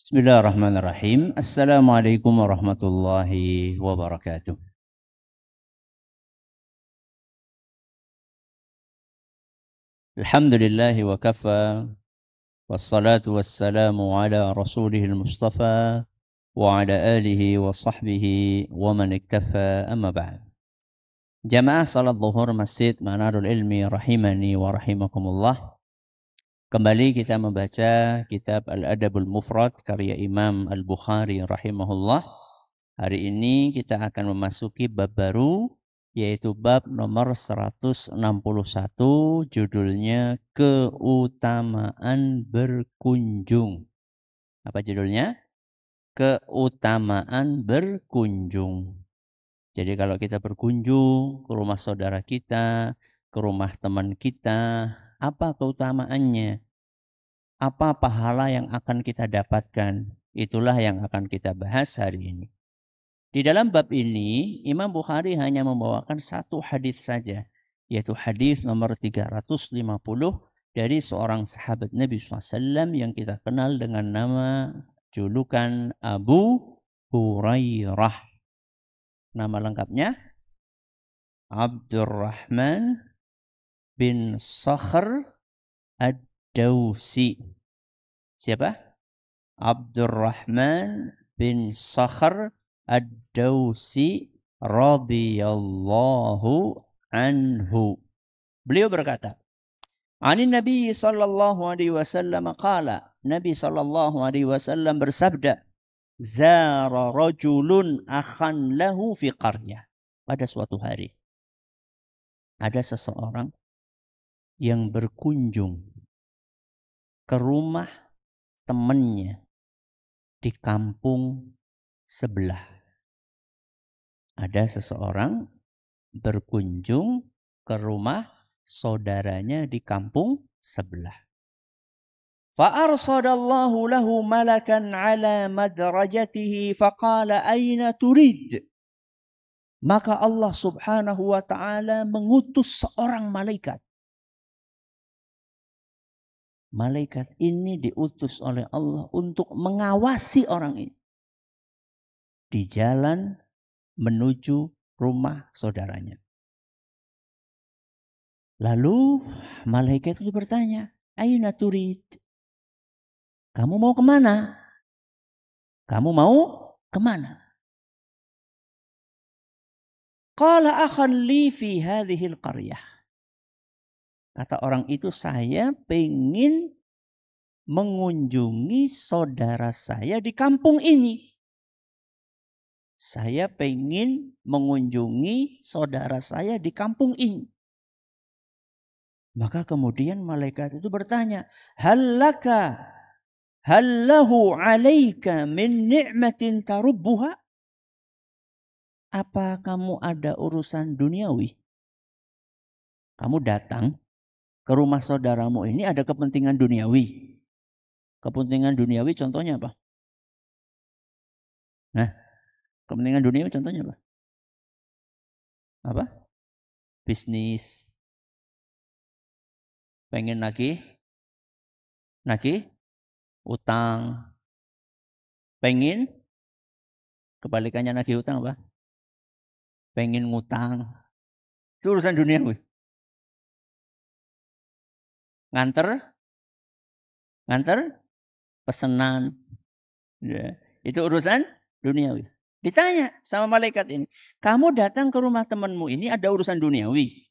بسم الله الرحمن الرحيم السلام عليكم ورحمة الله وبركاته الحمد لله وكفى والصلاة والسلام على رسوله المصطفى وعلى آله وصحبه ومن اكتفى أما بعد جماعة صلاة الظهر مسجد منار العلم رحمني ورحمكم الله Kembali kita membaca kitab Al-Adabul Mufrad karya Imam Al-Bukhari rahimahullah. Hari ini kita akan memasuki bab baru yaitu bab nomor 161 judulnya keutamaan berkunjung. Apa judulnya? Keutamaan berkunjung. Jadi kalau kita berkunjung ke rumah saudara kita, ke rumah teman kita, apa keutamaannya? apa pahala yang akan kita dapatkan? Itulah yang akan kita bahas hari ini. Di dalam bab ini, Imam Bukhari hanya membawakan satu hadis saja, yaitu hadis nomor 350 dari seorang sahabat Nabi SAW yang kita kenal dengan nama julukan Abu Hurairah. Nama lengkapnya Abdurrahman bin Sakhr ad al dawsi Siapa? Abdurrahman bin Sakhar Ad-Dawsi radhiyallahu anhu. Beliau berkata, Ani Nabi sallallahu alaihi wasallam qala, Nabi sallallahu alaihi wasallam bersabda, zara rajulun akhan lahu fi qarya." Pada suatu hari ada seseorang yang berkunjung ke rumah temennya di kampung sebelah. Ada seseorang berkunjung ke rumah saudaranya di kampung sebelah. Fa'arsadallahu lahu malakan ala madrajatihi faqala aina turid. Maka Allah subhanahu wa ta'ala mengutus seorang malaikat Malaikat ini diutus oleh Allah untuk mengawasi orang ini. Di jalan menuju rumah saudaranya. Lalu malaikat itu bertanya, Aina turid? Kamu mau kemana? Kamu mau kemana? Qala akhan li fi al qaryah. Kata orang itu, saya pengen mengunjungi saudara saya di kampung ini. Saya pengen mengunjungi saudara saya di kampung ini. Maka kemudian malaikat itu bertanya, Halaka, halahu alaika min ni'matin tarubbuha? Apa kamu ada urusan duniawi? Kamu datang ke rumah saudaramu ini ada kepentingan duniawi. Kepentingan duniawi contohnya apa? Nah, kepentingan duniawi contohnya apa? Apa? Bisnis. Pengen nagih? Nagih? Utang. Pengen? Kebalikannya nagih utang apa? Pengen ngutang. Itu urusan duniawi nganter nganter pesenan, Ya. Itu urusan duniawi. Ditanya sama malaikat ini, kamu datang ke rumah temanmu ini ada urusan duniawi.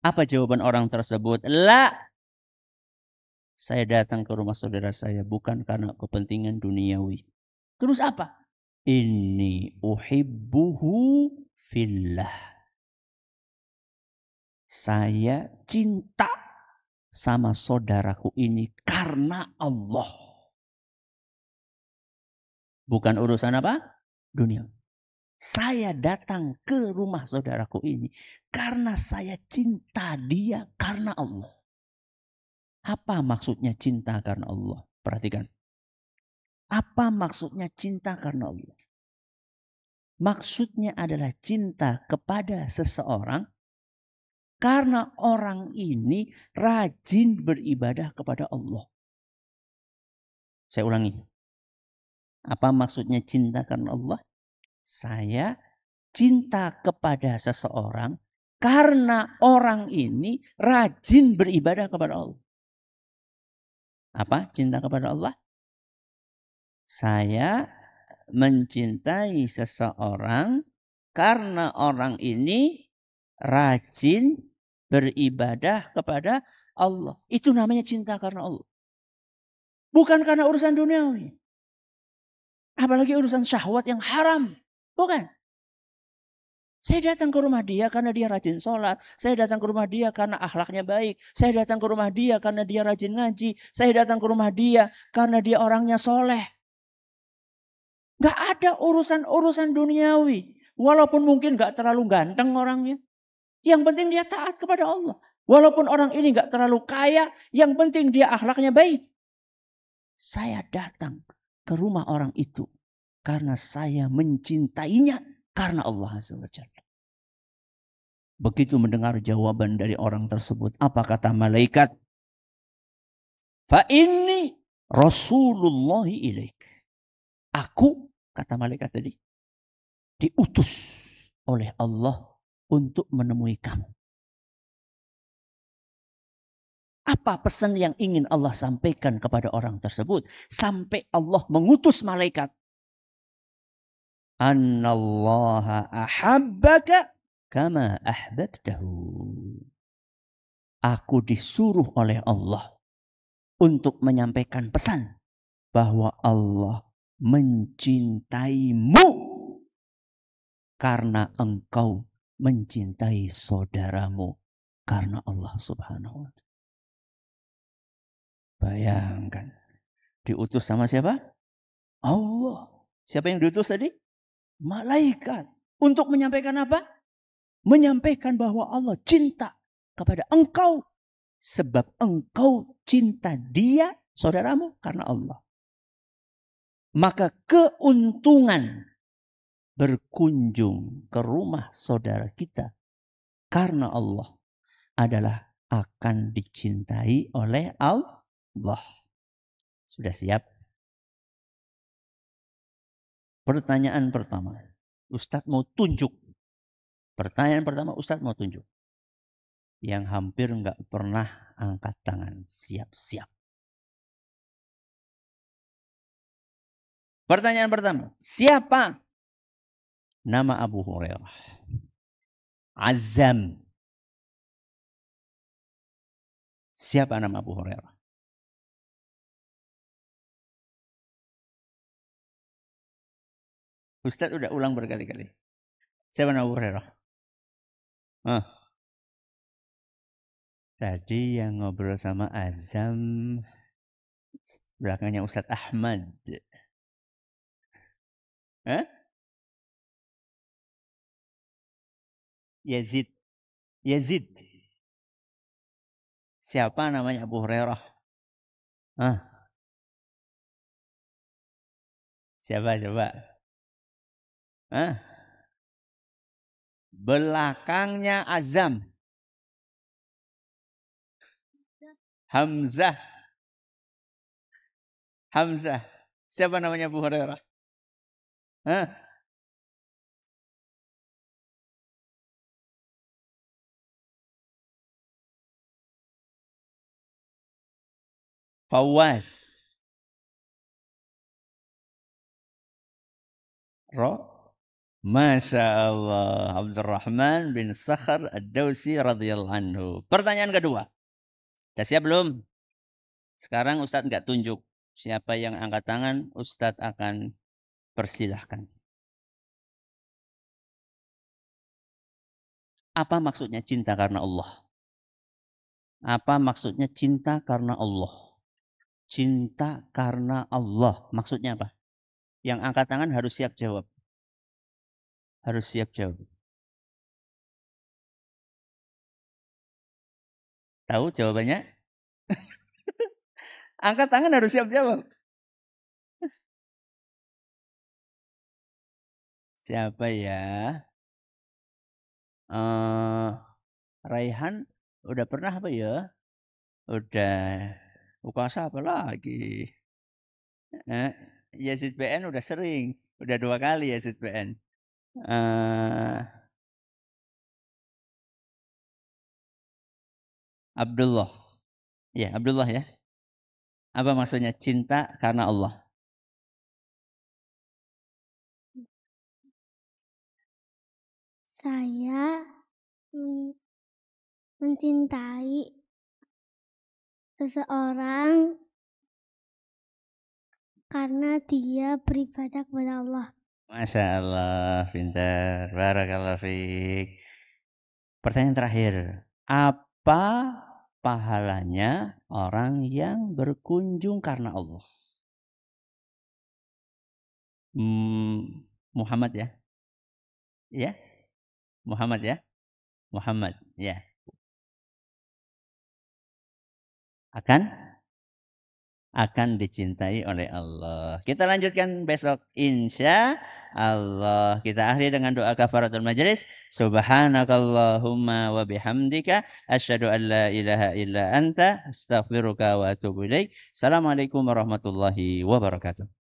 Apa jawaban orang tersebut? La. Saya datang ke rumah saudara saya bukan karena kepentingan duniawi. Terus apa? Ini uhibbuhu fillah. Saya cinta sama saudaraku ini karena Allah. Bukan urusan apa? Dunia. Saya datang ke rumah saudaraku ini karena saya cinta dia karena Allah. Apa maksudnya cinta karena Allah? Perhatikan. Apa maksudnya cinta karena Allah? Maksudnya adalah cinta kepada seseorang karena orang ini rajin beribadah kepada Allah. Saya ulangi. Apa maksudnya cinta karena Allah? Saya cinta kepada seseorang karena orang ini rajin beribadah kepada Allah. Apa cinta kepada Allah? Saya mencintai seseorang karena orang ini rajin beribadah kepada Allah. Itu namanya cinta karena Allah. Bukan karena urusan duniawi. Apalagi urusan syahwat yang haram. Bukan. Saya datang ke rumah dia karena dia rajin sholat. Saya datang ke rumah dia karena akhlaknya baik. Saya datang ke rumah dia karena dia rajin ngaji. Saya datang ke rumah dia karena dia orangnya soleh. Gak ada urusan-urusan duniawi. Walaupun mungkin gak terlalu ganteng orangnya. Yang penting dia taat kepada Allah. Walaupun orang ini gak terlalu kaya, yang penting dia akhlaknya baik. Saya datang ke rumah orang itu karena saya mencintainya karena Allah SWT. Begitu mendengar jawaban dari orang tersebut, apa kata malaikat? Fa ini Rasulullah ilaik. Aku, kata malaikat tadi, diutus oleh Allah untuk menemui kamu. Apa pesan yang ingin Allah sampaikan kepada orang tersebut sampai Allah mengutus malaikat? Anallaha ahabbaka kama ahbabtahu. Aku disuruh oleh Allah untuk menyampaikan pesan bahwa Allah mencintaimu karena engkau mencintai saudaramu karena Allah Subhanahu wa taala. Bayangkan diutus sama siapa? Allah. Siapa yang diutus tadi? Malaikat. Untuk menyampaikan apa? Menyampaikan bahwa Allah cinta kepada engkau sebab engkau cinta dia saudaramu karena Allah. Maka keuntungan berkunjung ke rumah saudara kita karena Allah adalah akan dicintai oleh Allah. Sudah siap? Pertanyaan pertama. Ustadz mau tunjuk. Pertanyaan pertama Ustadz mau tunjuk. Yang hampir nggak pernah angkat tangan. Siap-siap. Pertanyaan pertama. Siapa nama Abu Hurairah. Azam. Siapa nama Abu Hurairah? Ustadz udah ulang berkali-kali. Siapa nama Abu Hurairah? Ah, Tadi yang ngobrol sama Azam belakangnya Ustadz Ahmad. Hah? Yazid. Yazid. Siapa namanya Abu Hurairah? Hah? Siapa coba? Hah? Belakangnya Azam. Hamzah. Hamzah. Siapa namanya Abu Hurairah? Hah? Fawaz. Ro. Masya Allah. Abdurrahman bin Sakhar Ad-Dawsi radhiyallahu anhu. Pertanyaan kedua. Sudah siap belum? Sekarang Ustadz nggak tunjuk. Siapa yang angkat tangan, Ustadz akan persilahkan. Apa maksudnya cinta karena Allah? Apa maksudnya cinta karena Allah? Cinta karena Allah. Maksudnya apa? Yang angkat tangan harus siap jawab. Harus siap jawab. Tahu jawabannya? angkat tangan harus siap jawab. Siapa ya? Uh, Raihan udah pernah apa ya? Udah bukan apa lagi? Eh, Yazid BN udah sering, udah dua kali Yazid BN. Uh, eh, Abdullah. Ya, Abdullah ya. Apa maksudnya cinta karena Allah? Saya mencintai seseorang karena dia beribadah kepada Allah. Masya Allah, pintar. Barakallah fiqh. Pertanyaan terakhir. Apa pahalanya orang yang berkunjung karena Allah? Hmm, Muhammad ya? Ya? Muhammad ya? Muhammad ya. akan akan dicintai oleh Allah. Kita lanjutkan besok insya Allah. Kita akhiri dengan doa kafaratul majelis. Subhanakallahumma wa bihamdika asyhadu an la ilaha illa anta astaghfiruka wa atubu ilaik. Assalamualaikum warahmatullahi wabarakatuh.